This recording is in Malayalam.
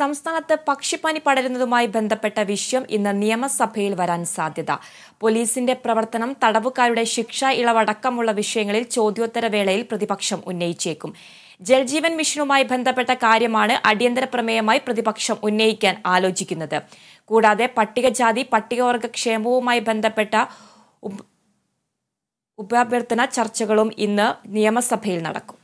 സംസ്ഥാനത്ത് പക്ഷിപ്പനി പടരുന്നതുമായി ബന്ധപ്പെട്ട വിഷയം ഇന്ന് നിയമസഭയിൽ വരാൻ സാധ്യത പോലീസിന്റെ പ്രവർത്തനം തടവുകാരുടെ ശിക്ഷ ഇളവടക്കമുള്ള വിഷയങ്ങളിൽ ചോദ്യോത്തര വേളയിൽ പ്രതിപക്ഷം ഉന്നയിച്ചേക്കും ജൽജീവൻ മിഷനുമായി ബന്ധപ്പെട്ട കാര്യമാണ് അടിയന്തര പ്രമേയമായി പ്രതിപക്ഷം ഉന്നയിക്കാൻ ആലോചിക്കുന്നത് കൂടാതെ പട്ടികജാതി പട്ടികവർഗ ക്ഷേമവുമായി ബന്ധപ്പെട്ട ഉപാഭ്യർത്ഥന ചർച്ചകളും ഇന്ന് നിയമസഭയിൽ നടക്കും